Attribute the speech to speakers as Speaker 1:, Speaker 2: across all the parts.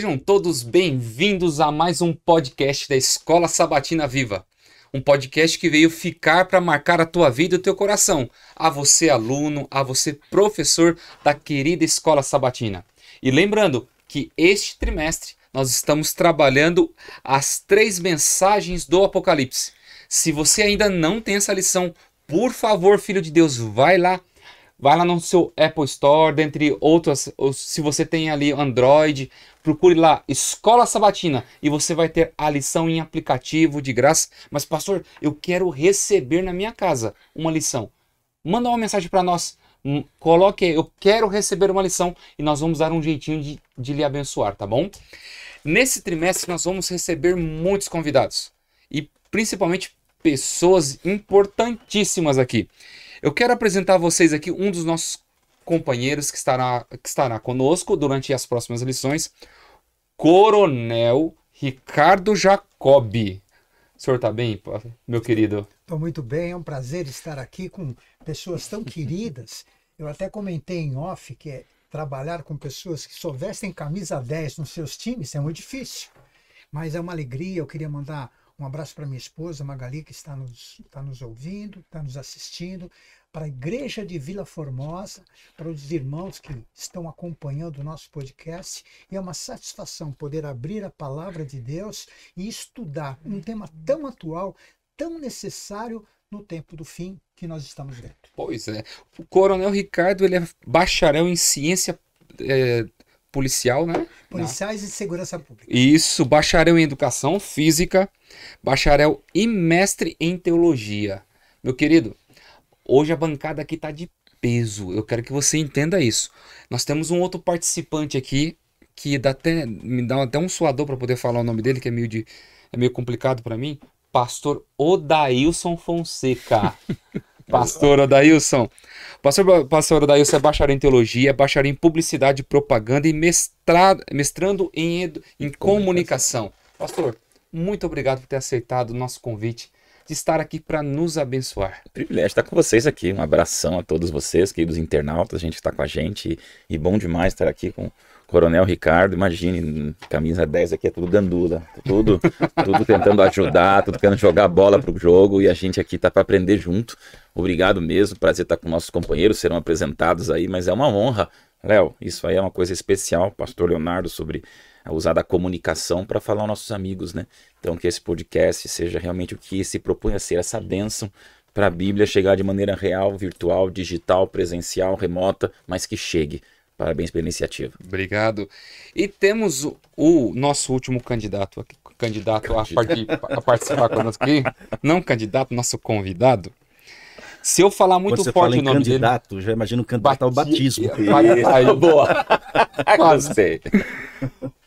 Speaker 1: Sejam todos bem-vindos a mais um podcast da Escola Sabatina Viva. Um podcast que veio ficar para marcar a tua vida e o teu coração. A você, aluno, a você, professor da querida Escola Sabatina. E lembrando que este trimestre nós estamos trabalhando as três mensagens do Apocalipse. Se você ainda não tem essa lição, por favor, filho de Deus, vai lá Vai lá no seu Apple Store, dentre outras, se você tem ali Android, Procure lá Escola Sabatina e você vai ter a lição em aplicativo de graça. Mas pastor, eu quero receber na minha casa uma lição. Manda uma mensagem para nós. Hum, coloque, eu quero receber uma lição e nós vamos dar um jeitinho de, de lhe abençoar, tá bom? Nesse trimestre nós vamos receber muitos convidados e principalmente pessoas importantíssimas aqui. Eu quero apresentar a vocês aqui um dos nossos companheiros que estará, que estará conosco durante as próximas lições, Coronel Ricardo Jacobi. O senhor está bem, meu querido?
Speaker 2: Estou muito bem, é um prazer estar aqui com pessoas tão queridas. Eu até comentei em off que é trabalhar com pessoas que só vestem camisa 10 nos seus times é muito difícil. Mas é uma alegria, eu queria mandar um abraço para minha esposa, Magali, que está nos, está nos ouvindo, está nos assistindo, para a Igreja de Vila Formosa, para os irmãos que estão acompanhando o nosso podcast. E é uma satisfação poder abrir a palavra de Deus e estudar um tema tão atual, tão necessário no tempo do fim que nós estamos vendo.
Speaker 1: Pois é. O Coronel Ricardo ele é bacharel em ciência é, policial, né? Policiais
Speaker 2: Na... e segurança pública.
Speaker 1: Isso, bacharel em educação física, bacharel e mestre em teologia. Meu querido, hoje a bancada aqui está de peso. Eu quero que você entenda isso. Nós temos um outro participante aqui que dá até, me dá até um suador para poder falar o nome dele, que é meio, de, é meio complicado para mim. Pastor Odailson Fonseca. Pastor Odailson. Pastor, pastor Odailson é bacharel em teologia, é bacharel em publicidade e propaganda e mestrado, mestrando em, em comunicação. comunicação. Pastor, muito obrigado por ter aceitado o nosso convite de estar aqui para nos
Speaker 3: abençoar. É privilégio estar com vocês aqui. Um abração a todos vocês, queridos internautas, a gente está com a gente. E bom demais estar aqui com o Coronel Ricardo. Imagine, camisa 10 aqui é tudo gandula, tudo, tudo tentando ajudar, tudo querendo jogar bola para o jogo. E a gente aqui está para aprender junto. Obrigado mesmo. Prazer estar com nossos companheiros, serão apresentados aí, mas é uma honra. Léo, isso aí é uma coisa especial, Pastor Leonardo, sobre a é usar da comunicação para falar aos nossos amigos, né? Então que esse podcast seja realmente o que se propõe a ser essa bênção para a Bíblia chegar de maneira real, virtual, digital, presencial, remota, mas que chegue. Parabéns pela iniciativa. Obrigado. E temos o, o nosso último
Speaker 1: candidato aqui, candidato, candidato. A, a, participar conosco aqui. Não candidato, nosso convidado.
Speaker 4: Se eu falar muito forte o nome candidato, dele. Já imagino candidato ao batismo. Aí, Boa.
Speaker 1: Quase.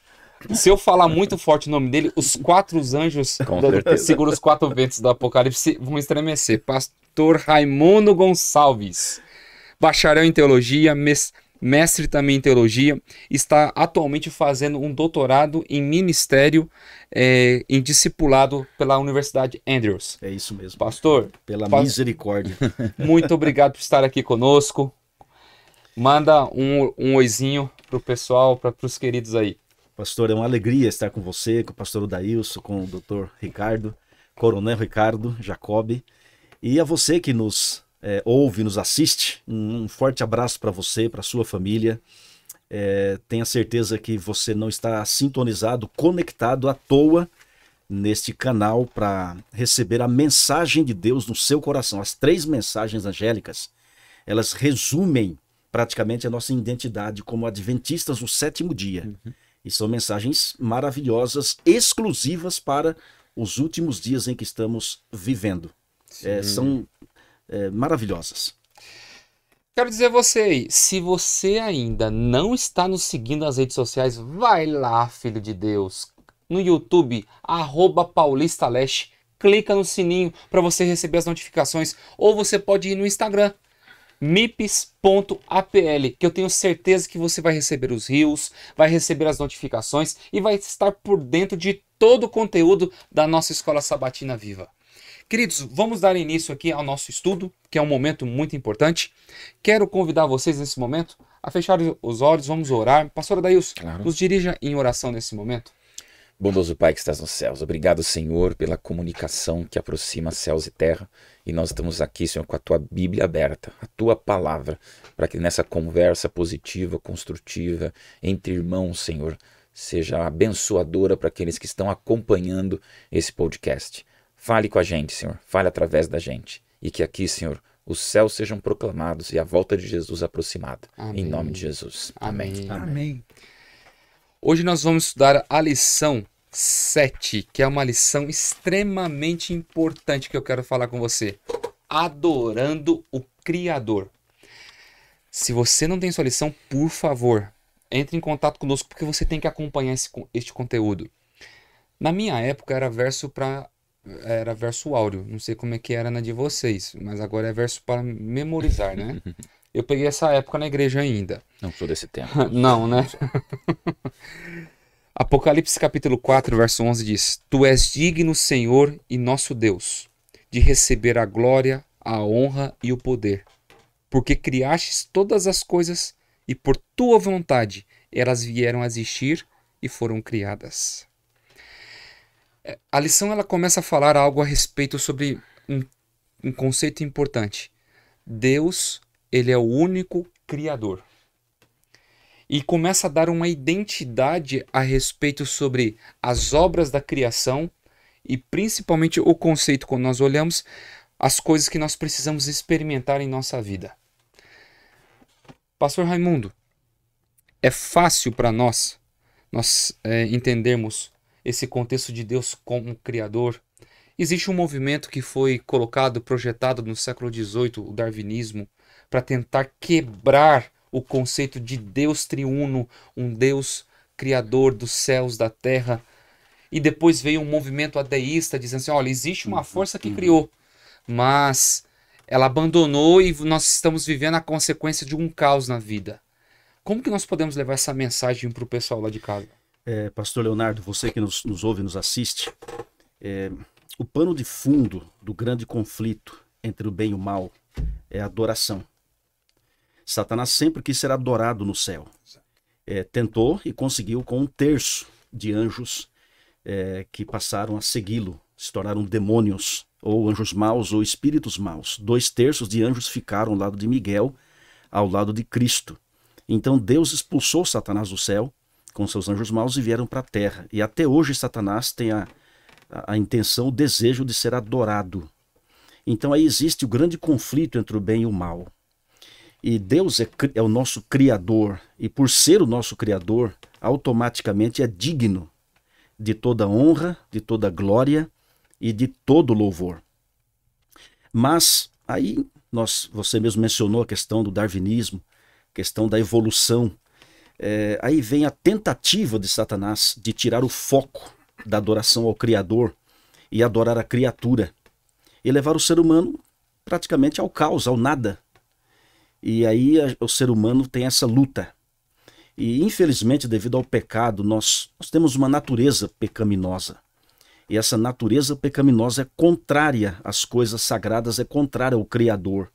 Speaker 1: Se eu falar muito forte o nome dele, os quatro anjos segura seguram os quatro ventos do Apocalipse vão estremecer. Pastor Raimundo Gonçalves, bacharel em teologia, mestre também em teologia, está atualmente fazendo um doutorado em ministério é, em discipulado pela Universidade Andrews. É isso mesmo. Pastor. Pela misericórdia. Muito obrigado por estar aqui conosco. Manda
Speaker 4: um, um oizinho pro pessoal, para os queridos aí. Pastor, é uma alegria estar com você, com o pastor Odailson, com o doutor Ricardo, coronel Ricardo Jacob. E a você que nos é, ouve, nos assiste, um, um forte abraço para você, para sua família. É, tenha certeza que você não está sintonizado, conectado à toa neste canal para receber a mensagem de Deus no seu coração. As três mensagens angélicas, elas resumem praticamente a nossa identidade como adventistas no sétimo dia. Uhum. E são mensagens maravilhosas, exclusivas para os últimos dias em que estamos vivendo. É, são é, maravilhosas.
Speaker 1: Quero dizer a você se você ainda não está nos seguindo nas redes sociais, vai lá, filho de Deus, no YouTube, arroba Paulista Leste, clica no sininho para você receber as notificações, ou você pode ir no Instagram, mips.apl, que eu tenho certeza que você vai receber os rios, vai receber as notificações e vai estar por dentro de todo o conteúdo da nossa Escola Sabatina Viva. Queridos, vamos dar início aqui ao nosso estudo, que é um momento muito importante. Quero convidar vocês nesse momento a fechar os olhos, vamos orar. Pastor Adailson, claro. nos dirija em oração nesse momento.
Speaker 3: Bondoso Pai que estás nos céus, obrigado, Senhor, pela comunicação que aproxima céus e terra. E nós estamos aqui, Senhor, com a tua Bíblia aberta, a tua palavra, para que nessa conversa positiva, construtiva, entre irmãos, Senhor, seja abençoadora para aqueles que estão acompanhando esse podcast. Fale com a gente, Senhor, fale através da gente. E que aqui, Senhor, os céus sejam proclamados e a volta de Jesus aproximada. Amém. Em nome de Jesus. Amém. Amém. Amém. Hoje nós vamos estudar a lição
Speaker 1: 7, que é uma lição extremamente importante que eu quero falar com você. Adorando o Criador. Se você não tem sua lição, por favor, entre em contato conosco porque você tem que acompanhar esse, este conteúdo. Na minha época era verso para era verso áudio, não sei como é que era na de vocês, mas agora é verso para memorizar, né? Eu peguei essa época na igreja ainda. Não sou desse tempo. não, né? Apocalipse capítulo 4, verso 11 diz: Tu és digno, Senhor e nosso Deus, de receber a glória, a honra e o poder, porque criastes todas as coisas e por tua vontade elas vieram a existir e foram criadas. É, a lição ela começa a falar algo a respeito sobre um, um conceito importante. Deus, ele é o único criador e começa a dar uma identidade a respeito sobre as obras da criação e principalmente o conceito quando nós olhamos as coisas que nós precisamos experimentar em nossa vida. Pastor Raimundo, é fácil para nós nós é, entendermos esse contexto de Deus como criador. Existe um movimento que foi colocado, projetado no século XVIII, o darwinismo, para tentar quebrar o conceito de Deus triuno, um Deus criador dos céus, da terra. E depois veio um movimento ateísta dizendo assim: olha, existe uma uhum, força que uhum. criou, mas ela abandonou e nós estamos vivendo a consequência de um caos na vida.
Speaker 4: Como que nós podemos levar essa mensagem para o pessoal lá de casa? É, Pastor Leonardo, você que nos, nos ouve, nos assiste, é, o pano de fundo do grande conflito entre o bem e o mal é a adoração. Satanás sempre quis ser adorado no céu. É, tentou e conseguiu com um terço de anjos é, que passaram a segui-lo, se tornaram demônios, ou anjos maus, ou espíritos maus. Dois terços de anjos ficaram ao lado de Miguel, ao lado de Cristo. Então Deus expulsou Satanás do céu com seus anjos maus e vieram para a terra. E até hoje Satanás tem a, a, a intenção, o desejo de ser adorado. Então aí existe o grande conflito entre o bem e o mal. E Deus é, é o nosso Criador. E por ser o nosso Criador, automaticamente é digno de toda honra, de toda glória e de todo louvor. Mas aí nós, você mesmo mencionou a questão do darwinismo, questão da evolução. É, aí vem a tentativa de Satanás de tirar o foco da adoração ao Criador e adorar a criatura e levar o ser humano praticamente ao caos, ao nada, e aí a, o ser humano tem essa luta. E infelizmente, devido ao pecado, nós, nós temos uma natureza pecaminosa. E essa natureza pecaminosa é contrária às coisas sagradas, é contrária ao Criador.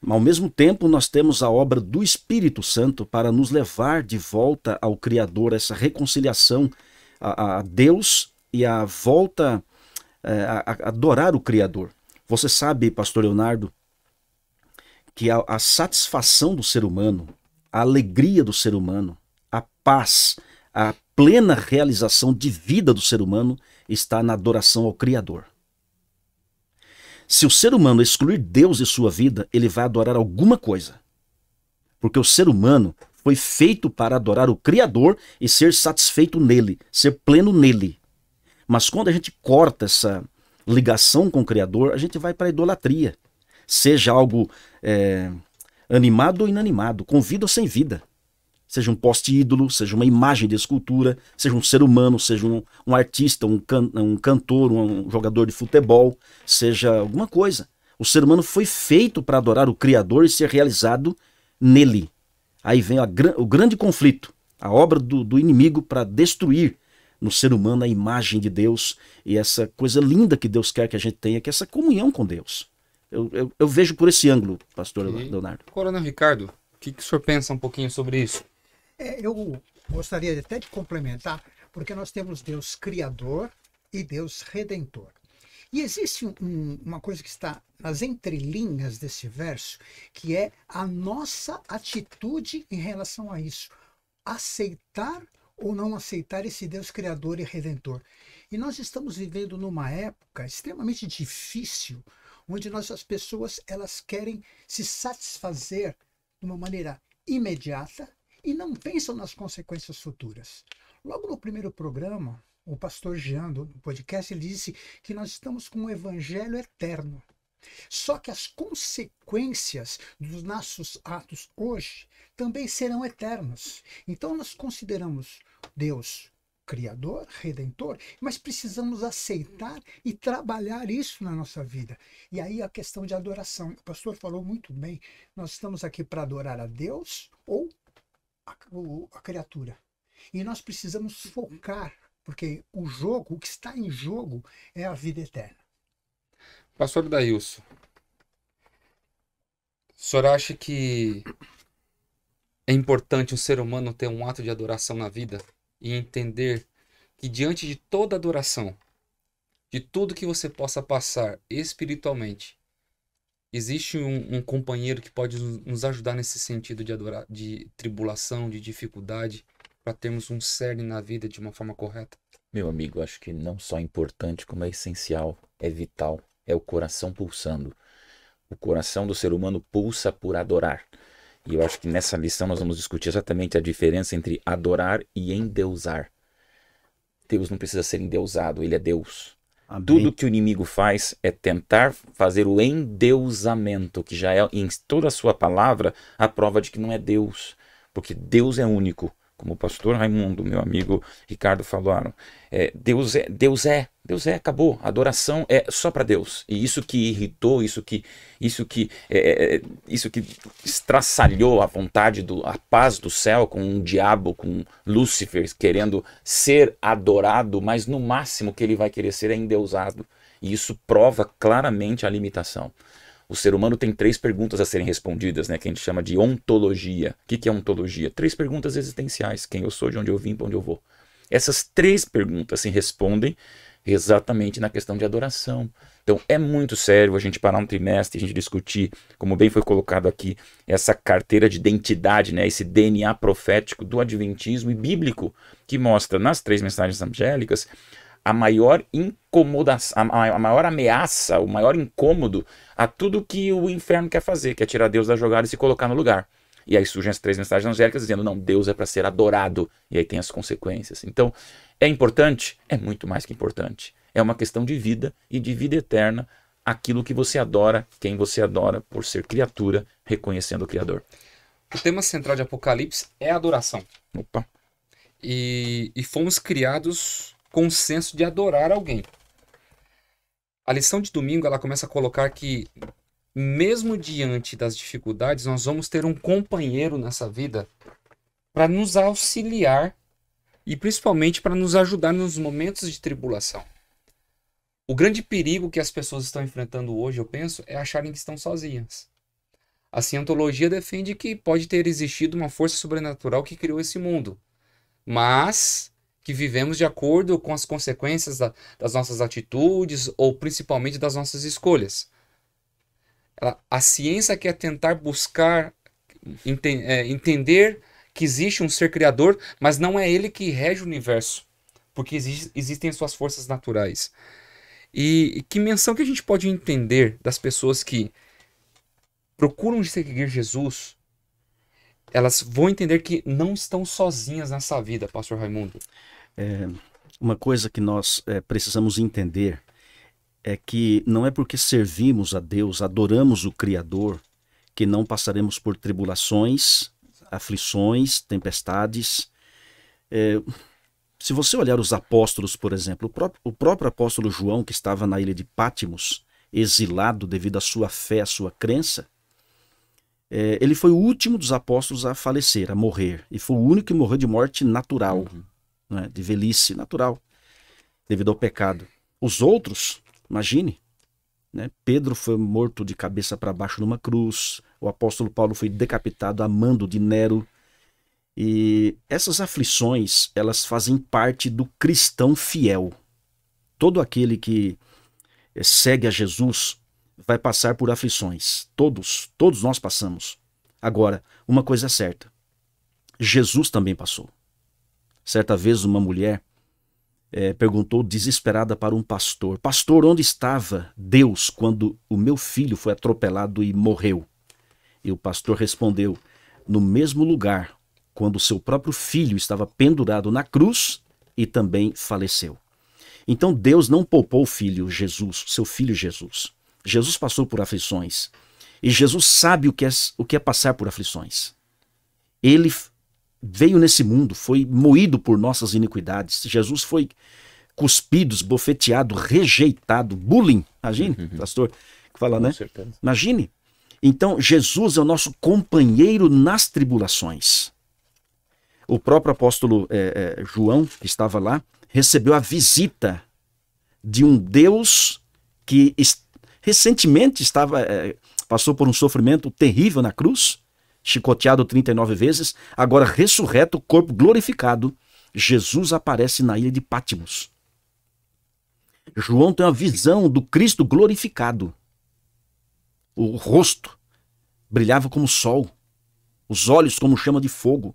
Speaker 4: mas Ao mesmo tempo, nós temos a obra do Espírito Santo para nos levar de volta ao Criador, essa reconciliação a, a Deus e a volta eh, a, a adorar o Criador. Você sabe, Pastor Leonardo, que a, a satisfação do ser humano, a alegria do ser humano, a paz, a plena realização de vida do ser humano está na adoração ao Criador. Se o ser humano excluir Deus de sua vida, ele vai adorar alguma coisa. Porque o ser humano foi feito para adorar o Criador e ser satisfeito nele, ser pleno nele. Mas quando a gente corta essa ligação com o Criador, a gente vai para a idolatria. Seja algo é, animado ou inanimado, com vida ou sem vida. Seja um poste ídolo, seja uma imagem de escultura, seja um ser humano, seja um, um artista, um, can, um cantor, um, um jogador de futebol, seja alguma coisa. O ser humano foi feito para adorar o Criador e ser realizado nele. Aí vem a, o grande conflito, a obra do, do inimigo para destruir no ser humano a imagem de Deus e essa coisa linda que Deus quer que a gente tenha, que é essa comunhão com Deus. Eu, eu, eu vejo por esse ângulo, pastor e, Leonardo.
Speaker 1: Coronel Ricardo, o que, que o senhor pensa um pouquinho sobre isso?
Speaker 2: É, eu gostaria até de complementar, porque nós temos Deus Criador e Deus Redentor. E existe um, uma coisa que está nas entrelinhas desse verso, que é a nossa atitude em relação a isso. Aceitar ou não aceitar esse Deus Criador e Redentor. E nós estamos vivendo numa época extremamente difícil onde nossas pessoas elas querem se satisfazer de uma maneira imediata e não pensam nas consequências futuras. Logo no primeiro programa, o pastor Jean, no podcast, ele disse que nós estamos com um evangelho eterno. Só que as consequências dos nossos atos hoje também serão eternos. Então nós consideramos Deus Criador, Redentor, mas precisamos aceitar e trabalhar isso na nossa vida. E aí a questão de adoração. O pastor falou muito bem: nós estamos aqui para adorar a Deus ou a, ou a criatura. E nós precisamos focar, porque o jogo, o que está em jogo, é a vida eterna.
Speaker 1: Pastor Daílson, o senhor acha que é importante o ser humano ter um ato de adoração na vida? e entender que diante de toda adoração, de tudo que você possa passar espiritualmente, existe um, um companheiro que pode nos ajudar nesse sentido de adorar, de tribulação, de dificuldade, para termos um cerne na vida de uma forma correta.
Speaker 3: Meu amigo, acho que não só é importante, como é essencial, é vital, é o coração pulsando. O coração do ser humano pulsa por adorar. E eu acho que nessa lição nós vamos discutir exatamente a diferença entre adorar e endeusar. Deus não precisa ser endeusado, ele é Deus. Amém. Tudo que o inimigo faz é tentar fazer o endeusamento, que já é em toda a sua palavra a prova de que não é Deus, porque Deus é único como o pastor Raimundo, meu amigo Ricardo falaram, é, Deus é, Deus é, Deus é, acabou. A adoração é só para Deus. E isso que irritou, isso que, isso que, é, é, é, isso que estraçalhou a vontade do, a paz do céu com um diabo, com Lúcifer querendo ser adorado, mas no máximo que ele vai querer ser é endeusado. E isso prova claramente a limitação o ser humano tem três perguntas a serem respondidas, né, que a gente chama de ontologia. O que é ontologia? Três perguntas existenciais: quem eu sou, de onde eu vim, para onde eu vou. Essas três perguntas se respondem exatamente na questão de adoração. Então é muito sério a gente parar um trimestre a gente discutir, como bem foi colocado aqui, essa carteira de identidade, né, esse DNA profético do adventismo e bíblico que mostra nas três mensagens angélicas a maior incomodação, a maior ameaça, o maior incômodo a tudo que o inferno quer fazer, que é tirar Deus da jogada e se colocar no lugar. E aí surgem as três mensagens angélicas dizendo: não, Deus é para ser adorado. E aí tem as consequências. Então, é importante? É muito mais que importante. É uma questão de vida e de vida eterna aquilo que você adora, quem você adora, por ser criatura, reconhecendo o Criador.
Speaker 1: O tema central de Apocalipse é a adoração. Opa. E, e fomos criados com o senso de adorar alguém. A lição de domingo ela começa a colocar que mesmo diante das dificuldades, nós vamos ter um companheiro nessa vida para nos auxiliar e principalmente para nos ajudar nos momentos de tribulação. O grande perigo que as pessoas estão enfrentando hoje, eu penso, é acharem que estão sozinhas. A cientologia defende que pode ter existido uma força sobrenatural que criou esse mundo. Mas que vivemos de acordo com as consequências da, das nossas atitudes ou principalmente das nossas escolhas. Ela, a ciência quer tentar buscar é, entender que existe um ser criador, mas não é ele que rege o universo, porque exige, existem suas forças naturais. E, e que menção que a gente pode entender das pessoas que procuram seguir Jesus, elas vão entender
Speaker 4: que não estão sozinhas nessa vida, Pastor Raimundo. É, uma coisa que nós é, precisamos entender é que não é porque servimos a Deus, adoramos o Criador, que não passaremos por tribulações, aflições, tempestades. É, se você olhar os apóstolos, por exemplo, o próprio, o próprio apóstolo João, que estava na ilha de Pátimos, exilado devido à sua fé, à sua crença, é, ele foi o último dos apóstolos a falecer, a morrer. E foi o único que morreu de morte natural. Uhum né, de velhice natural, devido ao pecado. Os outros, imagine, né, Pedro foi morto de cabeça para baixo numa cruz, o apóstolo Paulo foi decapitado a mando de Nero. E essas aflições, elas fazem parte do cristão fiel. Todo aquele que eh, segue a Jesus vai passar por aflições. Todos, todos nós passamos. Agora, uma coisa é certa: Jesus também passou. Certa vez, uma mulher é, perguntou desesperada para um pastor: Pastor, onde estava Deus quando o meu filho foi atropelado e morreu? E o pastor respondeu: No mesmo lugar, quando seu próprio filho estava pendurado na cruz e também faleceu. Então Deus não poupou o filho Jesus, seu filho Jesus. Jesus passou por aflições. E Jesus sabe o que é, o que é passar por aflições. Ele veio nesse mundo, foi moído por nossas iniquidades. Jesus foi cuspido, esbofeteado, rejeitado, bullying. Imagine, uhum. pastor, que fala, Com né? Certeza. Imagine. Então, Jesus é o nosso companheiro nas tribulações. O próprio apóstolo é, é, João, que estava lá, recebeu a visita de um Deus que est recentemente estava é, passou por um sofrimento terrível na cruz chicoteado 39 vezes, agora ressurreto, corpo glorificado, Jesus aparece na ilha de Pátimos. João tem uma visão do Cristo glorificado. O rosto brilhava como sol, os olhos como chama de fogo.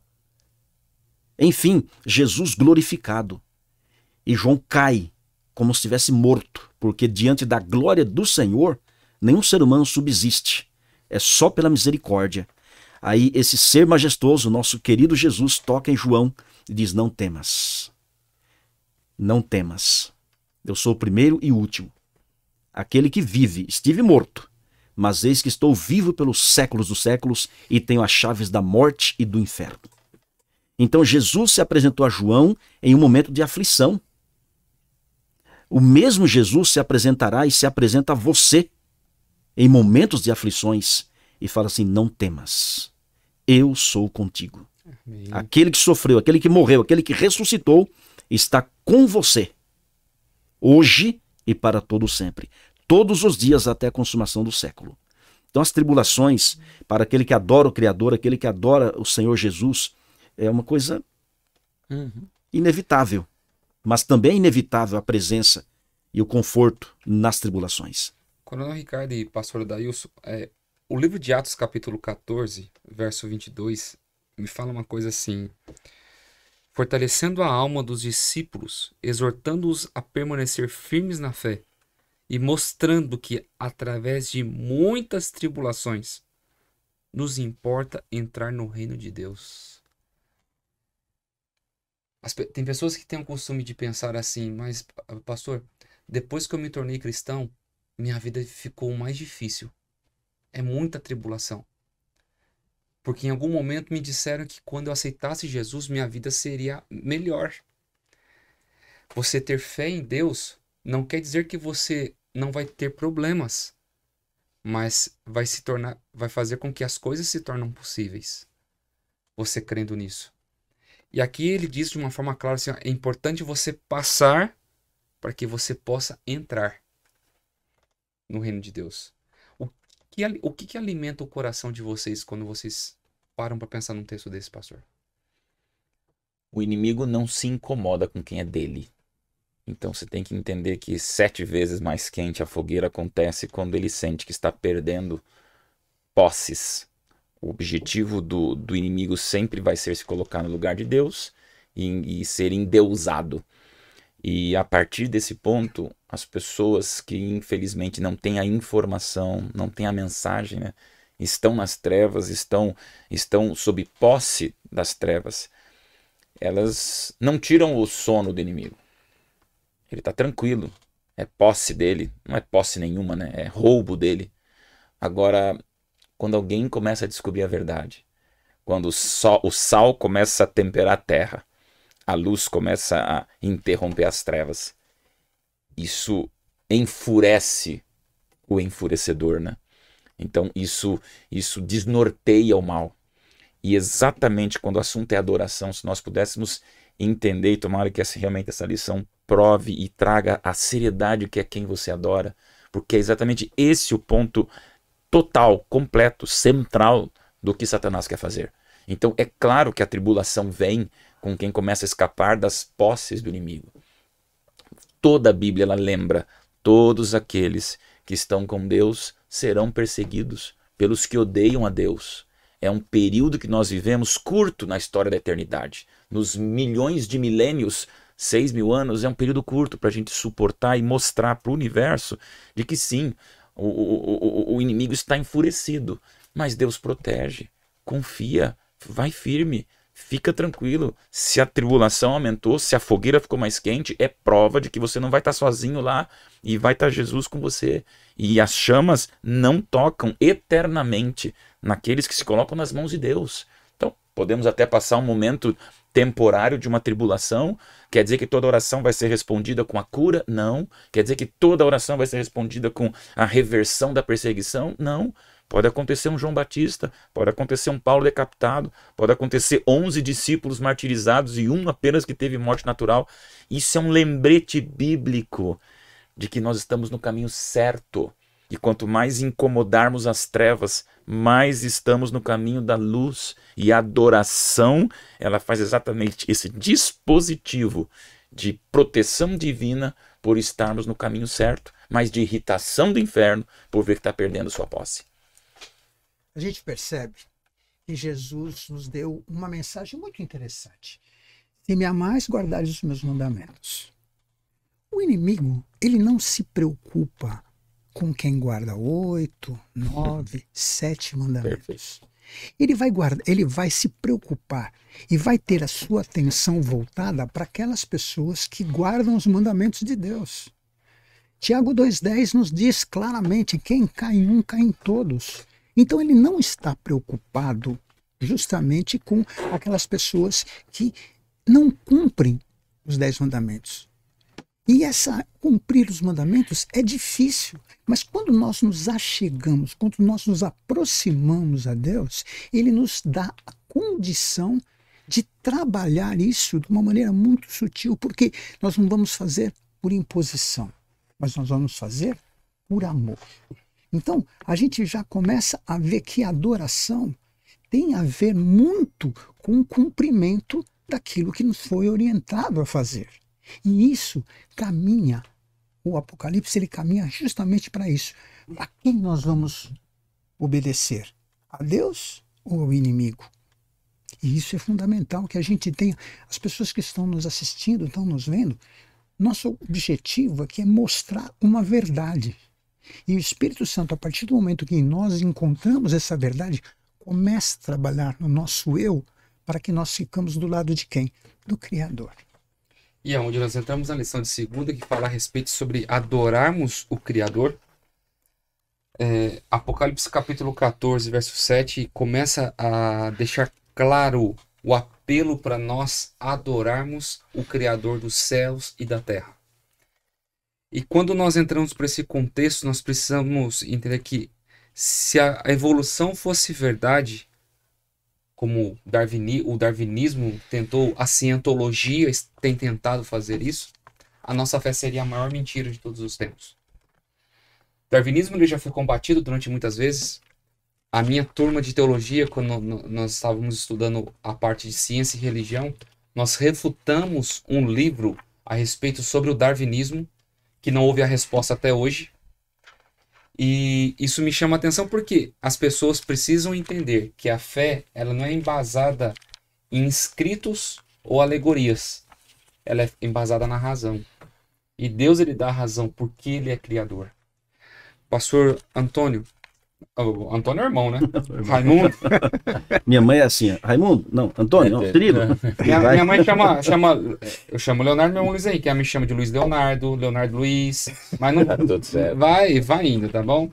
Speaker 4: Enfim, Jesus glorificado. E João cai como se estivesse morto, porque diante da glória do Senhor, nenhum ser humano subsiste. É só pela misericórdia Aí esse ser majestoso, nosso querido Jesus, toca em João e diz: Não temas. Não temas. Eu sou o primeiro e último. Aquele que vive, estive morto, mas eis que estou vivo pelos séculos dos séculos e tenho as chaves da morte e do inferno. Então Jesus se apresentou a João em um momento de aflição. O mesmo Jesus se apresentará e se apresenta a você em momentos de aflições e fala assim: Não temas, eu sou contigo. Amém. Aquele que sofreu, aquele que morreu, aquele que ressuscitou, está com você, hoje e para todo sempre, todos os dias até a consumação do século. Então, as tribulações, para aquele que adora o Criador, aquele que adora o Senhor Jesus, é uma coisa uhum. inevitável. Mas também é inevitável a presença e o conforto nas tribulações.
Speaker 1: Coronel Ricardo e pastor Dailson, é, o livro de Atos, capítulo 14, verso 22, me fala uma coisa assim: fortalecendo a alma dos discípulos, exortando-os a permanecer firmes na fé e mostrando que, através de muitas tribulações, nos importa entrar no reino de Deus. As, tem pessoas que têm o costume de pensar assim, mas, ah, pastor, depois que eu me tornei cristão, minha vida ficou mais difícil é muita tribulação. Porque em algum momento me disseram que quando eu aceitasse Jesus, minha vida seria melhor. Você ter fé em Deus não quer dizer que você não vai ter problemas, mas vai se tornar, vai fazer com que as coisas se tornem possíveis. Você crendo nisso. E aqui ele diz de uma forma clara assim, ó, é importante você passar para que você possa entrar no reino de Deus que, o que, que alimenta o coração de vocês quando vocês param para pensar num texto desse, pastor?
Speaker 3: O inimigo não se incomoda com quem é dele. Então você tem que entender que sete vezes mais quente a fogueira acontece quando ele sente que está perdendo posses. O objetivo do, do inimigo sempre vai ser se colocar no lugar de Deus e, e ser endeusado. E a partir desse ponto, as pessoas que infelizmente não têm a informação, não têm a mensagem, né? estão nas trevas, estão, estão sob posse das trevas, elas não tiram o sono do inimigo. Ele está tranquilo, é posse dele, não é posse nenhuma, né? é roubo dele. Agora, quando alguém começa a descobrir a verdade, quando o, o sal começa a temperar a terra, a luz começa a interromper as trevas. Isso enfurece o enfurecedor, né? Então isso isso desnorteia o mal. E exatamente quando o assunto é adoração, se nós pudéssemos entender e tomara que essa, realmente essa lição prove e traga a seriedade que é quem você adora, porque é exatamente esse o ponto total, completo, central do que Satanás quer fazer. Então é claro que a tribulação vem com quem começa a escapar das posses do inimigo. Toda a Bíblia ela lembra: todos aqueles que estão com Deus serão perseguidos pelos que odeiam a Deus. É um período que nós vivemos curto na história da eternidade. Nos milhões de milênios, 6 mil anos é um período curto para a gente suportar e mostrar para o universo de que sim, o, o, o, inimigo está enfurecido, mas Deus protege, confia, vai firme, Fica tranquilo. Se a tribulação aumentou, se a fogueira ficou mais quente, é prova de que você não vai estar tá sozinho lá e vai estar tá Jesus com você. E as chamas não tocam eternamente naqueles que se colocam nas mãos de Deus. Então, podemos até passar um momento temporário de uma tribulação. Quer dizer que toda oração vai ser respondida com a cura? Não. Quer dizer que toda oração vai ser respondida com a reversão da perseguição? Não. Pode acontecer um João Batista, pode acontecer um Paulo decapitado, pode acontecer 11 discípulos martirizados e um apenas que teve morte natural. Isso é um lembrete bíblico de que nós estamos no caminho certo. E quanto mais incomodarmos as trevas, mais estamos no caminho da luz. E a adoração, ela faz exatamente esse dispositivo de proteção divina por estarmos no caminho certo, mas de irritação do inferno por ver que está perdendo sua posse
Speaker 2: a gente percebe que Jesus nos deu uma mensagem muito interessante. Se me amais, guardares os meus mandamentos. O inimigo, ele não se preocupa com quem guarda oito, nove, sete mandamentos. Ele vai guardar, ele vai se preocupar e vai ter a sua atenção voltada para aquelas pessoas que guardam os mandamentos de Deus. Tiago 2,10 nos diz claramente: quem cai em um, cai em todos. Então ele não está preocupado justamente com aquelas pessoas que não cumprem os dez mandamentos. E essa cumprir os mandamentos é difícil, mas quando nós nos achegamos, quando nós nos aproximamos a Deus, ele nos dá a condição de trabalhar isso de uma maneira muito sutil, porque nós não vamos fazer por imposição, mas nós vamos fazer por amor. Então, a gente já começa a ver que a adoração tem a ver muito com o cumprimento daquilo que nos foi orientado a fazer. E isso caminha, o Apocalipse ele caminha justamente para isso. A quem nós vamos obedecer? A Deus ou ao inimigo? E isso é fundamental que a gente tenha. As pessoas que estão nos assistindo, estão nos vendo, nosso objetivo aqui é mostrar uma verdade. E o Espírito Santo, a partir do momento que nós encontramos essa verdade, começa a trabalhar no nosso eu para que nós ficamos do lado de quem? Do Criador.
Speaker 1: E é onde nós entramos na lição de segunda, que fala a respeito sobre adorarmos o Criador. É, Apocalipse capítulo 14, verso 7, começa a deixar claro o apelo para nós adorarmos o Criador dos céus e da terra. E quando nós entramos para esse contexto, nós precisamos entender que se a evolução fosse verdade, como Darwini, o darwinismo tentou, a cientologia tem tentado fazer isso, a nossa fé seria a maior mentira de todos os tempos. O darwinismo ele já foi combatido durante muitas vezes. A minha turma de teologia, quando nós estávamos estudando a parte de ciência e religião, nós refutamos um livro a respeito sobre o darwinismo que não houve a resposta até hoje. E isso me chama atenção porque as pessoas precisam entender que a fé ela não é embasada em escritos ou alegorias. Ela é embasada na razão. E Deus ele dá a razão porque ele é criador. Pastor Antônio, o Antônio é irmão, né? Raimundo.
Speaker 4: minha mãe é assim, Raimundo? Não, Antônio, é, é, Cirilo. É. Minha, minha, mãe chama, chama.
Speaker 1: Eu chamo Leonardo, meu irmão Luiz aí, que ela me chama de Luiz Leonardo, Leonardo Luiz. Mas não. Tá tudo certo. Vai, vai indo, tá bom?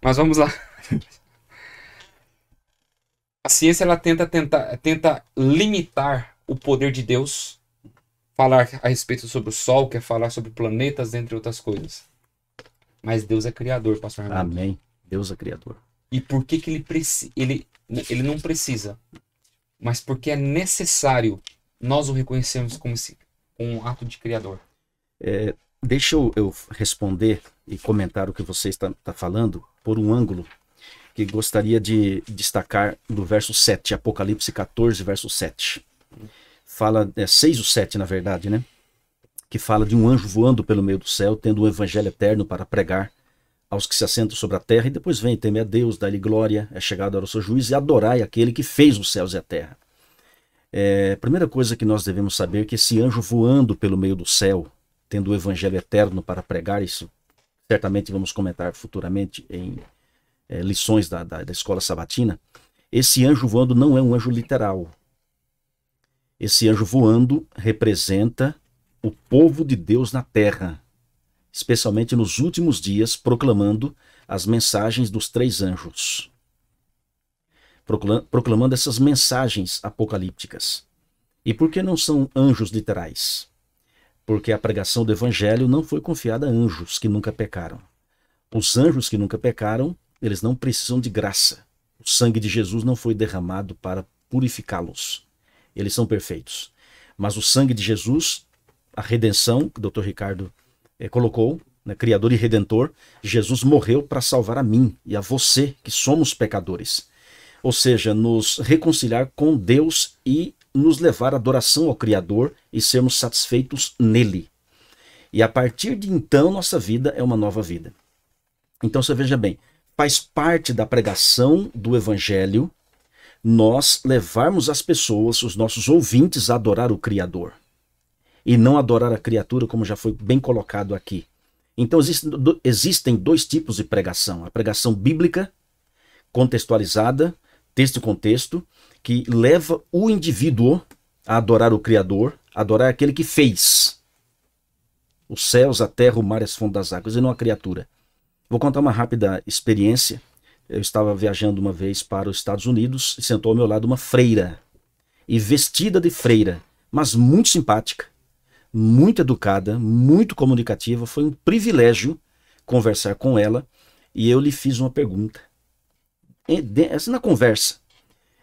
Speaker 1: Mas vamos lá. A ciência ela tenta, tenta, tenta limitar o poder de Deus, falar a respeito sobre o Sol, quer falar sobre planetas, entre outras coisas. Mas Deus é criador, pastor Raimundo.
Speaker 4: Amém. Deus é criador.
Speaker 1: E por que, que ele, ele, ele não precisa? Mas porque é necessário nós o reconhecemos como, esse, um ato de criador.
Speaker 4: É, deixa eu, eu, responder e comentar o que você está, está falando por um ângulo que gostaria de destacar do verso 7, Apocalipse 14, verso 7. Fala, é 6 ou 7 na verdade, né? Que fala de um anjo voando pelo meio do céu, tendo um evangelho eterno para pregar aos que se assentam sobre a terra, e depois vem, teme a Deus, dá-lhe glória, é chegado ao seu juiz, e adorai aquele que fez os céus e a terra. É, primeira coisa que nós devemos saber é que esse anjo voando pelo meio do céu, tendo o evangelho eterno para pregar, isso certamente vamos comentar futuramente em é, lições da, da, da escola sabatina, esse anjo voando não é um anjo literal. Esse anjo voando representa o povo de Deus na terra, especialmente nos últimos dias, proclamando as mensagens dos três anjos. Proclamando essas mensagens apocalípticas. E por que não são anjos literais? Porque a pregação do evangelho não foi confiada a anjos que nunca pecaram. Os anjos que nunca pecaram, eles não precisam de graça. O sangue de Jesus não foi derramado para purificá-los. Eles são perfeitos. Mas o sangue de Jesus, a redenção, que o Dr. Ricardo é, colocou, né, Criador e Redentor, Jesus morreu para salvar a mim e a você, que somos pecadores. Ou seja, nos reconciliar com Deus e nos levar à adoração ao Criador e sermos satisfeitos nele. E a partir de então, nossa vida é uma nova vida. Então você veja bem, faz parte da pregação do Evangelho nós levarmos as pessoas, os nossos ouvintes, a adorar o Criador e não adorar a criatura, como já foi bem colocado aqui. Então existem dois tipos de pregação: a pregação bíblica, contextualizada, texto e contexto, que leva o indivíduo a adorar o Criador, a adorar aquele que fez os céus, a terra, o mar e as fontes das águas, e não a criatura. Vou contar uma rápida experiência. Eu estava viajando uma vez para os Estados Unidos e sentou ao meu lado uma freira, e vestida de freira, mas muito simpática muito educada, muito comunicativa. Foi um privilégio conversar com ela e eu lhe fiz uma pergunta. Assim, na conversa,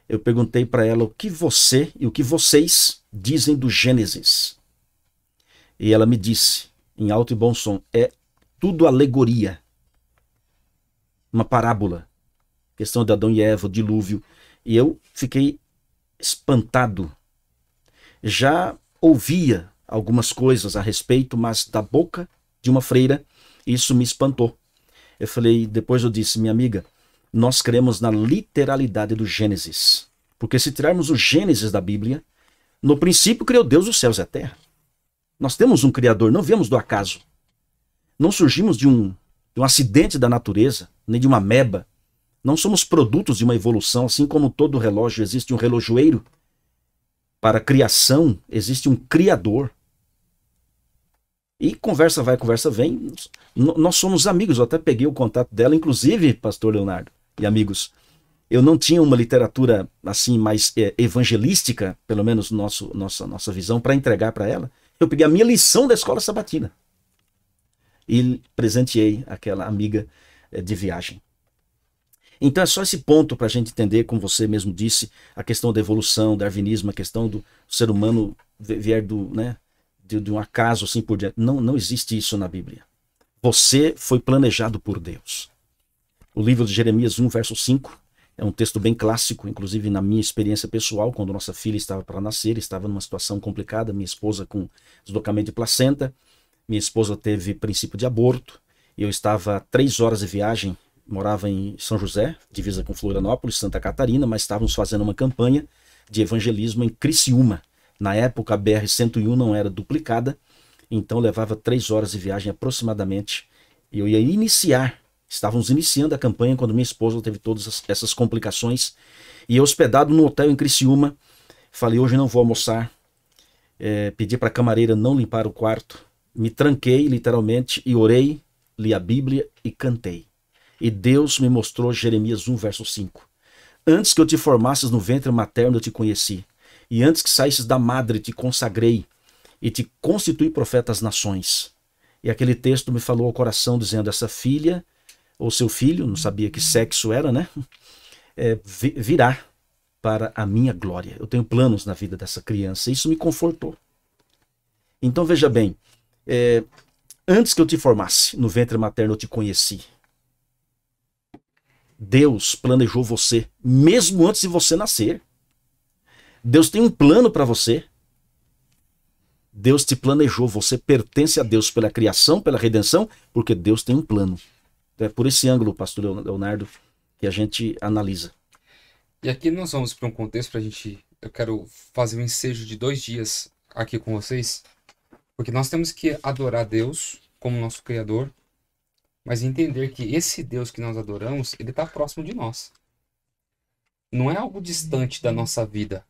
Speaker 4: eu perguntei para ela o que você e o que vocês dizem do Gênesis. E ela me disse, em alto e bom som, é tudo alegoria, uma parábola. Questão de Adão e Eva, o dilúvio. E eu fiquei espantado. Já ouvia algumas coisas a respeito, mas da boca de uma freira, isso me espantou. Eu falei, depois eu disse, minha amiga, nós cremos na literalidade do Gênesis. Porque se tirarmos o Gênesis da Bíblia, no princípio criou Deus os céus e a terra. Nós temos um Criador, não viemos do acaso. Não surgimos de um, de um acidente da natureza, nem de uma meba. Não somos produtos de uma evolução, assim como todo relógio existe um relojoeiro. Para a criação existe um Criador. E conversa vai, conversa vem. Nós somos amigos, eu até peguei o contato dela, inclusive, pastor Leonardo e amigos. Eu não tinha uma literatura assim mais é, evangelística, pelo menos nosso, nossa, nossa visão, para entregar para ela. Eu peguei a minha lição da escola sabatina e presenteei aquela amiga é, de viagem. Então é só esse ponto para a gente entender, como você mesmo disse, a questão da evolução, darwinismo, a questão do ser humano vier do, né, de, de um acaso assim por diante. Não, não existe isso na Bíblia. Você foi planejado por Deus. O livro de Jeremias 1, verso 5, é um texto bem clássico, inclusive na minha experiência pessoal, quando nossa filha estava para nascer, estava numa situação complicada, minha esposa com deslocamento de placenta, minha esposa teve princípio de aborto, eu estava a três horas de viagem, morava em São José, divisa com Florianópolis, Santa Catarina, mas estávamos fazendo uma campanha de evangelismo em Criciúma, na época, a BR-101 não era duplicada, então levava três horas de viagem aproximadamente. Eu ia iniciar, estávamos iniciando a campanha quando minha esposa teve todas essas complicações. E hospedado no hotel em Criciúma, falei: hoje não vou almoçar. É, pedi para a camareira não limpar o quarto. Me tranquei, literalmente, e orei, li a Bíblia e cantei. E Deus me mostrou Jeremias 1, verso 5. Antes que eu te formasses no ventre materno, eu te conheci. E antes que saísses da madre, te consagrei e te constituí profeta às nações. E aquele texto me falou ao coração, dizendo: Essa filha, ou seu filho, não sabia que sexo era, né? É, virá para a minha glória. Eu tenho planos na vida dessa criança. Isso me confortou. Então veja bem: é, antes que eu te formasse, no ventre materno eu te conheci. Deus planejou você, mesmo antes de você nascer. Deus tem um plano para você. Deus te planejou, você pertence a Deus pela criação, pela redenção, porque Deus tem um plano. Então é por esse ângulo, pastor Leonardo, que a gente analisa.
Speaker 1: E aqui nós vamos para um contexto para a gente. Eu quero fazer um ensejo de dois dias aqui com vocês, porque nós temos que adorar Deus como nosso Criador, mas entender que esse Deus que nós adoramos, ele está próximo de nós. Não é algo distante da nossa vida.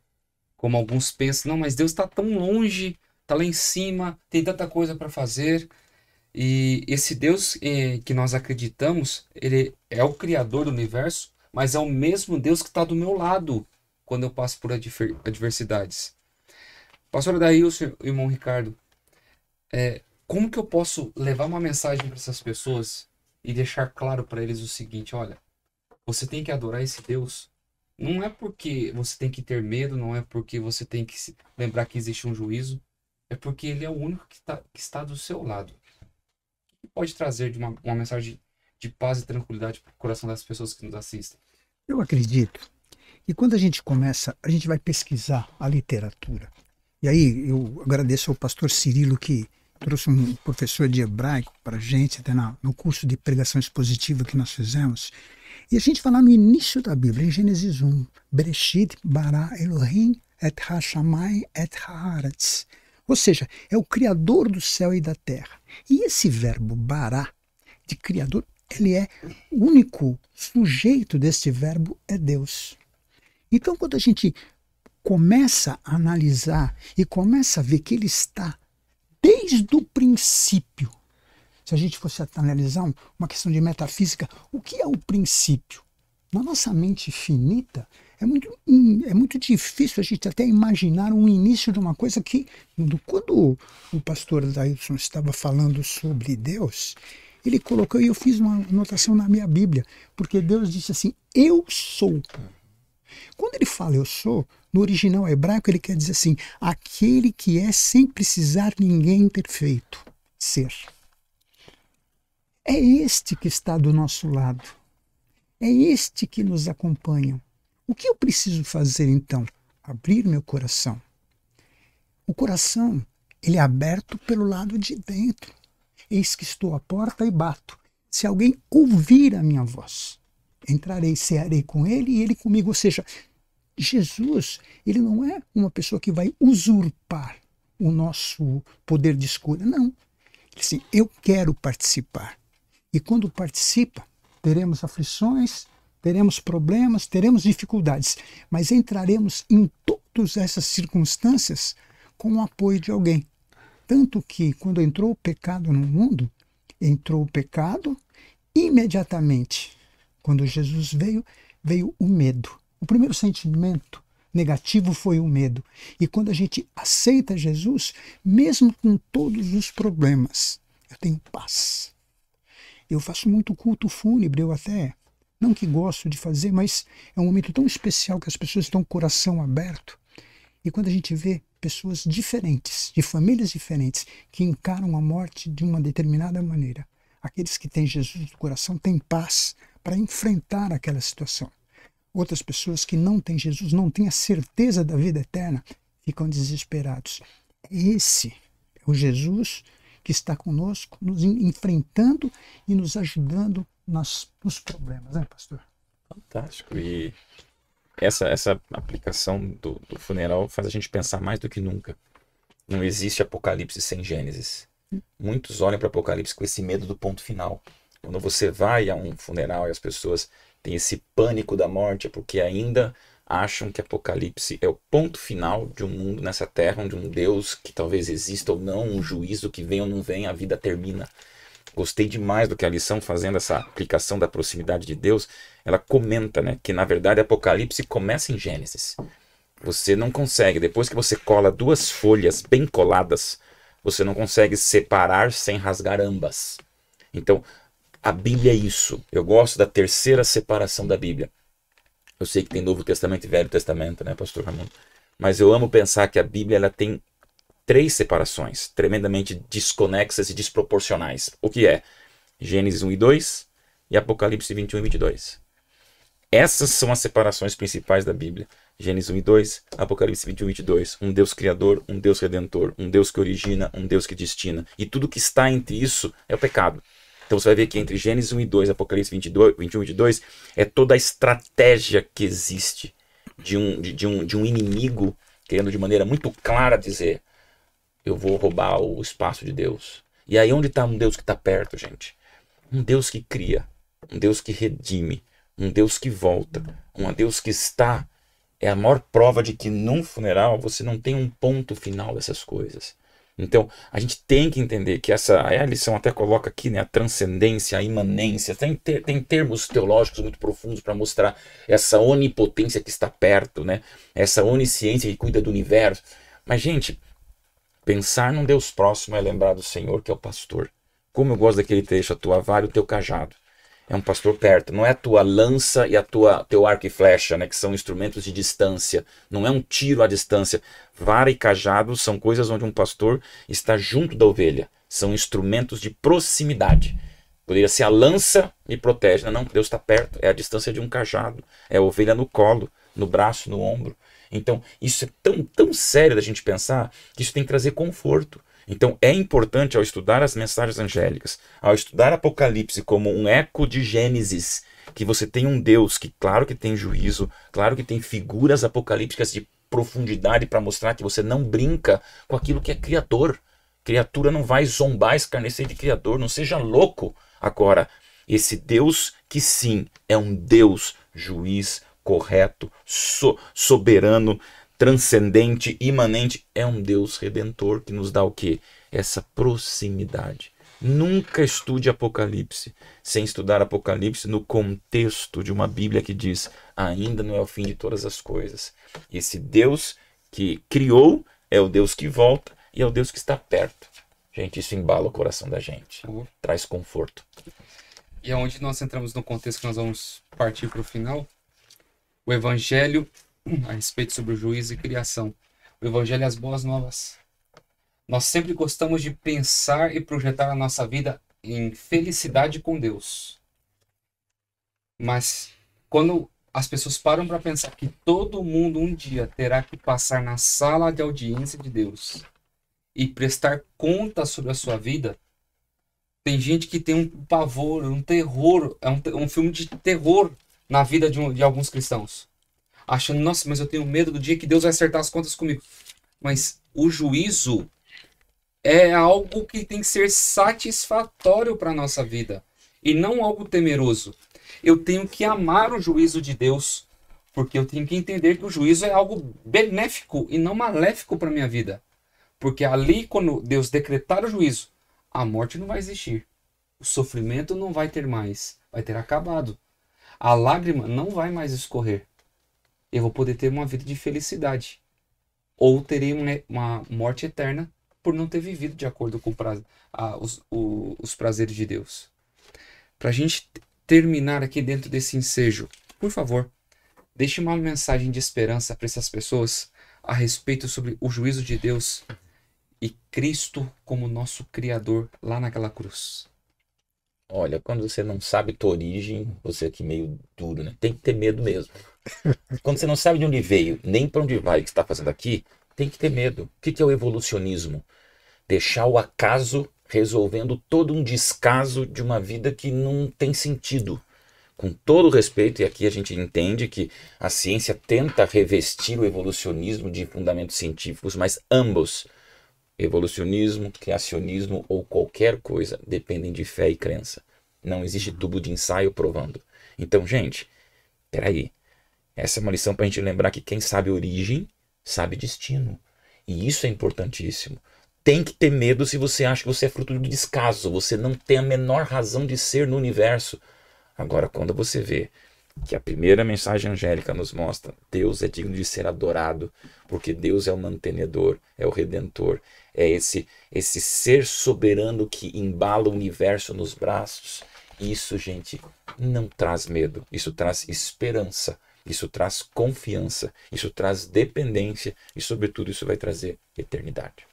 Speaker 1: Como alguns pensam, não, mas Deus está tão longe, está lá em cima, tem tanta coisa para fazer. E esse Deus eh, que nós acreditamos, ele é o Criador do universo, mas é o mesmo Deus que está do meu lado quando eu passo por adversidades. Pastor Daílson, irmão Ricardo, eh, como que eu posso levar uma mensagem para essas pessoas e deixar claro para eles o seguinte: olha, você tem que adorar esse Deus não é porque você tem que ter medo, não é porque você tem que lembrar que existe um juízo, é porque ele é o único que, tá, que está do seu lado. E pode trazer de uma, uma mensagem de paz e tranquilidade para o coração das pessoas que nos
Speaker 2: assistem? Eu acredito. E quando a gente começa, a gente vai pesquisar a literatura. E aí eu agradeço ao pastor Cirilo que trouxe um professor de hebraico para a gente, até na, no curso de pregação expositiva que nós fizemos. E a gente fala no início da Bíblia, em Gênesis 1, Bereshit bara Elohim et ha et ha-aretz. Ou seja, é o Criador do céu e da terra. E esse verbo bará, de Criador, ele é o único sujeito deste verbo é Deus. Então, quando a gente começa a analisar e começa a ver que ele está desde o princípio se a gente fosse analisar uma questão de metafísica, o que é o princípio? Na nossa mente finita, é muito, é muito difícil a gente até imaginar um início de uma coisa que, quando o pastor Dailson estava falando sobre Deus, ele colocou, e eu fiz uma anotação na minha Bíblia, porque Deus disse assim: Eu sou. Quando ele fala eu sou, no original hebraico ele quer dizer assim: aquele que é sem precisar ninguém ter feito, ser. É este que está do nosso lado. É este que nos acompanha. O que eu preciso fazer então? Abrir meu coração. O coração, ele é aberto pelo lado de dentro. Eis que estou à porta e bato. Se alguém ouvir a minha voz, entrarei, cearei com ele e ele comigo. Ou seja, Jesus, ele não é uma pessoa que vai usurpar o nosso poder de escolha. Não. Assim, eu quero participar. E quando participa, teremos aflições, teremos problemas, teremos dificuldades, mas entraremos em todas essas circunstâncias com o apoio de alguém. Tanto que, quando entrou o pecado no mundo, entrou o pecado imediatamente. Quando Jesus veio, veio o medo. O primeiro sentimento negativo foi o medo. E quando a gente aceita Jesus, mesmo com todos os problemas, eu tenho paz. Eu faço muito culto fúnebre, eu até não que gosto de fazer, mas é um momento tão especial que as pessoas estão com o coração aberto. E quando a gente vê pessoas diferentes, de famílias diferentes, que encaram a morte de uma determinada maneira, aqueles que têm Jesus no coração têm paz para enfrentar aquela situação. Outras pessoas que não têm Jesus, não têm a certeza da vida eterna, ficam desesperados. Esse é o Jesus que está conosco, nos enfrentando e nos ajudando nas, nos problemas, né, pastor?
Speaker 3: Fantástico. E essa, essa aplicação do, do funeral faz a gente pensar mais do que nunca. Não existe Apocalipse sem Gênesis. Muitos olham para Apocalipse com esse medo do ponto final. Quando você vai a um funeral e as pessoas têm esse pânico da morte, é porque ainda acham que Apocalipse é o ponto final de um mundo nessa terra, onde um Deus que talvez exista ou não, um juízo que vem ou não vem, a vida termina. Gostei demais do que a lição fazendo essa aplicação da proximidade de Deus, ela comenta, né, que na verdade Apocalipse começa em Gênesis. Você não consegue, depois que você cola duas folhas bem coladas, você não consegue separar sem rasgar ambas. Então, a Bíblia é isso. Eu gosto da terceira separação da Bíblia. Eu sei que tem Novo Testamento e Velho Testamento, né, pastor Ramon? Mas eu amo pensar que a Bíblia ela tem três separações tremendamente desconexas e desproporcionais. O que é? Gênesis 1 e 2 e Apocalipse 21 e 22. Essas são as separações principais da Bíblia. Gênesis 1 e 2, Apocalipse 21 e 22. Um Deus criador, um Deus redentor, um Deus que origina, um Deus que destina. E tudo que está entre isso é o pecado. Então você vai ver que entre Gênesis 1 e 2, Apocalipse 22, 21 e 22, é toda a estratégia que existe de um, de, de um, de um inimigo querendo de maneira muito clara dizer: eu vou roubar o espaço de Deus. E aí, onde está um Deus que está perto, gente? Um Deus que cria, um Deus que redime, um Deus que volta, um Deus que está. É a maior prova de que num funeral você não tem um ponto final dessas coisas. Então, a gente tem que entender que essa, é a lição até coloca aqui, né, a transcendência, a imanência, tem, ter, tem termos teológicos muito profundos para mostrar essa onipotência que está perto, né, essa onisciência que cuida do universo. Mas, gente, pensar num Deus próximo é lembrar do Senhor, que é o pastor. Como eu gosto daquele trecho, e o teu cajado é um pastor perto. Não é a tua lança e a tua teu arco e flecha, né, que são instrumentos de distância. Não é um tiro à distância. Vara e cajado são coisas onde um pastor está junto da ovelha. São instrumentos de proximidade. Poderia ser a lança me protege. Não, não Deus está perto. É a distância de um cajado. É a ovelha no colo, no braço, no ombro. Então, isso é tão, tão sério da gente pensar que isso tem que trazer conforto. Então é importante ao estudar as mensagens angélicas, ao estudar Apocalipse como um eco de Gênesis, que você tem um Deus que claro que tem juízo, claro que tem figuras apocalípticas de profundidade para mostrar que você não brinca com aquilo que é criador. Criatura não vai zombar, escarnecer de criador, não seja louco. Agora, esse Deus que sim é um Deus juiz, correto, so soberano, transcendente, imanente, é um Deus redentor que nos dá o quê? Essa proximidade. Nunca estude Apocalipse sem estudar Apocalipse no contexto de uma Bíblia que diz: ainda não é o fim de todas as coisas. Esse Deus que criou é o Deus que volta e é o Deus que está perto. Gente, isso embala o coração da gente, uhum. traz conforto.
Speaker 1: E aonde nós entramos no contexto que nós vamos partir para o final, o Evangelho a respeito sobre o juízo e criação. O Evangelho e as Boas Novas. Nós sempre gostamos de pensar e projetar a nossa vida em felicidade com Deus. Mas quando as pessoas param para pensar que todo mundo um dia terá que passar na sala de audiência de Deus e prestar conta sobre a sua vida, tem gente que tem um pavor, um terror, é um, um filme de terror na vida de, um, de alguns cristãos achando, nossa, mas eu tenho medo do dia que Deus vai acertar as contas comigo. Mas o juízo é algo que tem que ser satisfatório para a nossa vida e não algo temeroso. Eu tenho que amar o juízo de Deus, porque eu tenho que entender que o juízo é algo benéfico e não maléfico para minha vida. Porque ali, quando Deus decretar o juízo, a morte não vai existir, o sofrimento não vai ter mais, vai ter acabado. A lágrima não vai mais escorrer eu vou poder ter uma vida de felicidade. Ou terei né, uma morte eterna por não ter vivido de acordo com pra, a, os, o, os prazeres de Deus. Para a gente terminar aqui dentro desse ensejo, por favor, deixe uma mensagem de esperança para essas pessoas a respeito sobre o juízo de Deus e Cristo como nosso Criador lá naquela cruz.
Speaker 3: Olha, quando você não sabe tua origem, você aqui meio duro, né? Tem que ter medo mesmo. quando você não sabe de onde veio, nem para onde vai o que está fazendo aqui, tem que ter medo. O que, que é o evolucionismo? Deixar o acaso resolvendo todo um descaso de uma vida que não tem sentido. Com todo respeito, e aqui a gente entende que a ciência tenta revestir o evolucionismo de fundamentos científicos, mas ambos Evolucionismo, criacionismo ou qualquer coisa dependem de fé e crença. Não existe tubo de ensaio provando. Então, gente, peraí. Essa é uma lição para a gente lembrar que quem sabe origem, sabe destino. E isso é importantíssimo. Tem que ter medo se você acha que você é fruto do descaso. Você não tem a menor razão de ser no universo. Agora, quando você vê que a primeira mensagem angélica nos mostra. Deus é digno de ser adorado, porque Deus é o mantenedor, é o redentor, é esse esse ser soberano que embala o universo nos braços. Isso, gente, não traz medo, isso traz esperança, isso traz confiança, isso traz dependência e, sobretudo, isso vai trazer eternidade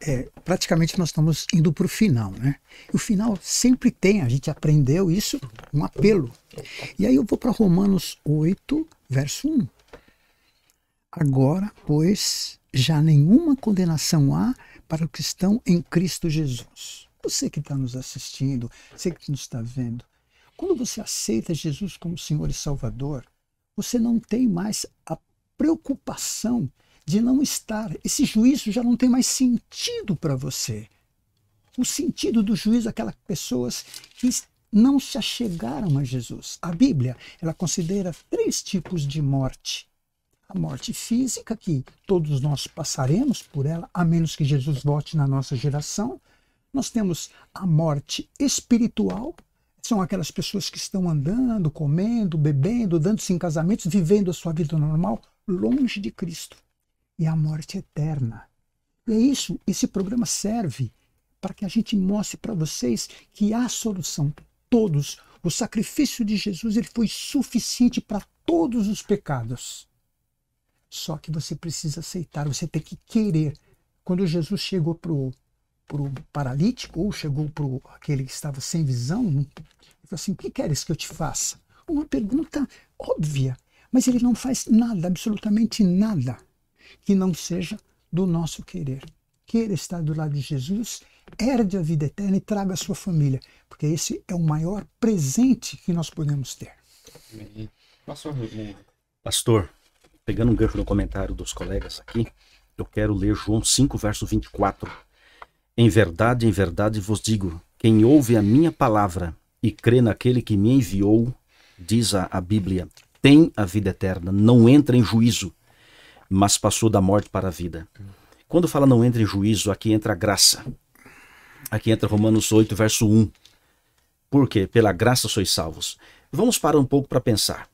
Speaker 2: é, praticamente nós estamos indo para o final, né? E o final sempre tem, a gente aprendeu isso, um apelo. E aí eu vou para Romanos 8, verso 1. Agora, pois, já nenhuma condenação há para o que estão em Cristo Jesus. Você que está nos assistindo, você que nos está vendo, quando você aceita Jesus como Senhor e Salvador, você não tem mais a preocupação de não estar. Esse juízo já não tem mais sentido para você. O sentido do juízo é aquelas pessoas que não se achegaram a Jesus. A Bíblia, ela considera três tipos de morte. A morte física, que todos nós passaremos por ela, a menos que Jesus volte na nossa geração. Nós temos a morte espiritual, são aquelas pessoas que estão andando, comendo, bebendo, dando-se em casamentos, vivendo a sua vida normal, longe de Cristo e a morte eterna. E é isso, esse programa serve para que a gente mostre para vocês que há solução para todos. O sacrifício de Jesus ele foi suficiente para todos os pecados. Só que você precisa aceitar, você tem que querer. Quando Jesus chegou para o pro paralítico, ou chegou para aquele que estava sem visão, ele falou assim: O que queres que eu te faça? Uma pergunta óbvia, mas ele não faz nada, absolutamente nada que não seja do nosso querer. Queira estar do lado de Jesus, herde a vida eterna e traga a sua família, porque esse é o maior presente que nós podemos ter.
Speaker 4: Pastor, Pastor pegando um gancho no comentário dos colegas aqui, eu quero ler João 5, verso 24. Em verdade, em verdade vos digo: quem ouve a minha palavra e crê naquele que me enviou, diz a, a Bíblia, tem a vida eterna, não entra em juízo, mas passou da morte para a vida. Quando fala não entra em juízo, aqui entra a graça. Aqui entra Romanos 8, verso 1. Por quê? Pela graça sois salvos. Vamos parar um pouco para pensar.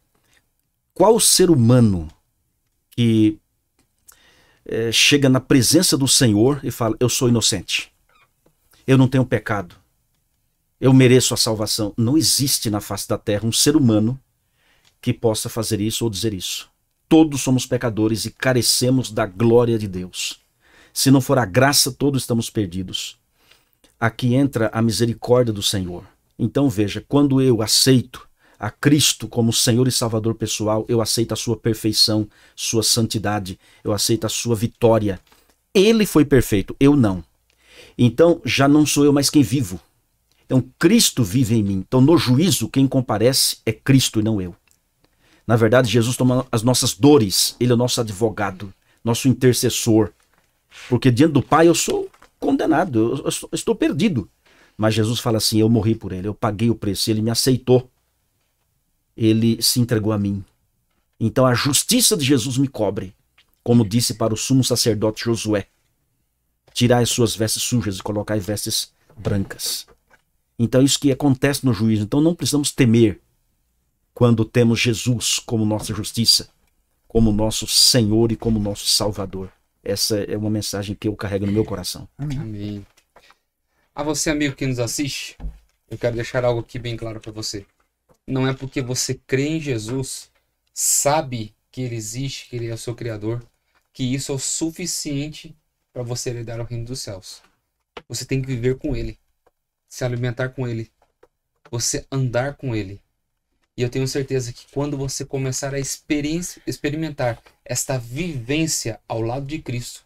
Speaker 4: Qual ser humano que é, chega na presença do Senhor e fala: Eu sou inocente, eu não tenho pecado, eu mereço a salvação? Não existe na face da terra um ser humano que possa fazer isso ou dizer isso. Todos somos pecadores e carecemos da glória de Deus. Se não for a graça, todos estamos perdidos. Aqui entra a misericórdia do Senhor. Então veja, quando eu aceito a Cristo como Senhor e Salvador pessoal, eu aceito a sua perfeição, sua santidade, eu aceito a sua vitória. Ele foi perfeito, eu não. Então já não sou eu mais quem vivo. Então Cristo vive em mim. Então no juízo quem comparece é Cristo e não eu. Na verdade, Jesus toma as nossas dores. Ele é o nosso advogado, nosso intercessor. Porque diante do Pai eu sou condenado, eu, estou perdido. Mas Jesus fala assim: Eu morri por ele, eu paguei o preço, ele me aceitou. Ele se entregou a mim. Então a justiça de Jesus me cobre, como disse para o sumo sacerdote Josué: Tirai suas vestes sujas e colocai vestes brancas. Então, isso que acontece no juízo. Então, não precisamos temer quando temos Jesus como nossa justiça, como nosso Senhor e como nosso Salvador. Essa é uma mensagem que eu carrego no meu coração.
Speaker 1: Amém. A você, amigo que nos assiste, eu quero deixar algo aqui bem claro para você. Não é porque você crê em Jesus, sabe que ele existe, que ele é o seu Criador, que isso é o suficiente para você herdar o reino dos céus. Você tem que viver com ele, se alimentar com ele, você andar com ele, e eu tenho certeza que quando você começar a experimentar esta vivência ao lado de Cristo,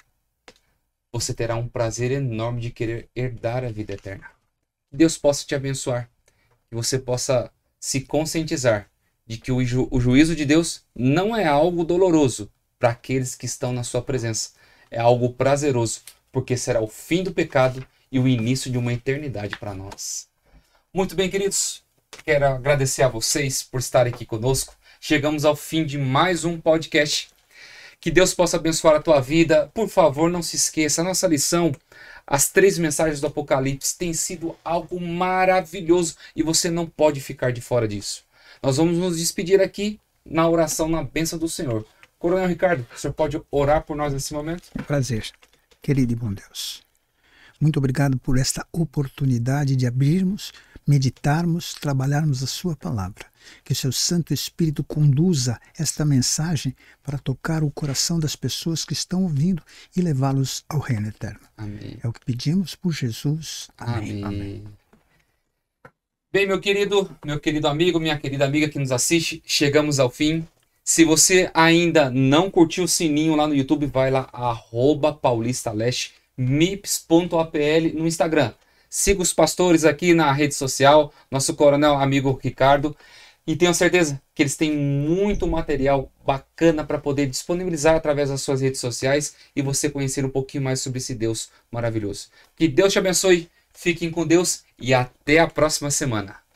Speaker 1: você terá um prazer enorme de querer herdar a vida eterna. Que Deus possa te abençoar, que você possa se conscientizar de que o, ju o juízo de Deus não é algo doloroso para aqueles que estão na sua presença, é algo prazeroso, porque será o fim do pecado e o início de uma eternidade para nós. Muito bem, queridos, Quero agradecer a vocês por estarem aqui conosco. Chegamos ao fim de mais um podcast. Que Deus possa abençoar a tua vida. Por favor, não se esqueça, a nossa lição, as três mensagens do Apocalipse, tem sido algo maravilhoso e você não pode ficar de fora disso. Nós vamos nos despedir aqui na oração, na bênção do Senhor. Coronel Ricardo, o senhor pode orar por nós nesse momento?
Speaker 2: Prazer. Querido e bom Deus, muito obrigado por esta oportunidade de abrirmos meditarmos, trabalharmos a Sua palavra. Que o Seu Santo Espírito conduza esta mensagem para tocar o coração das pessoas que estão ouvindo e levá-los ao reino eterno. Amém. É o que pedimos por Jesus. Amém. Amém. Amém.
Speaker 1: Bem, meu querido, meu querido amigo, minha querida amiga que nos assiste, chegamos ao fim. Se você ainda não curtiu o sininho lá no YouTube, vai lá, arroba paulistaleste, mips.apl no Instagram. Siga os pastores aqui na rede social, nosso coronel amigo Ricardo. E tenho certeza que eles têm muito material bacana para poder disponibilizar através das suas redes sociais e você conhecer um pouquinho mais sobre esse Deus maravilhoso. Que Deus te abençoe, fiquem com Deus e até a próxima semana.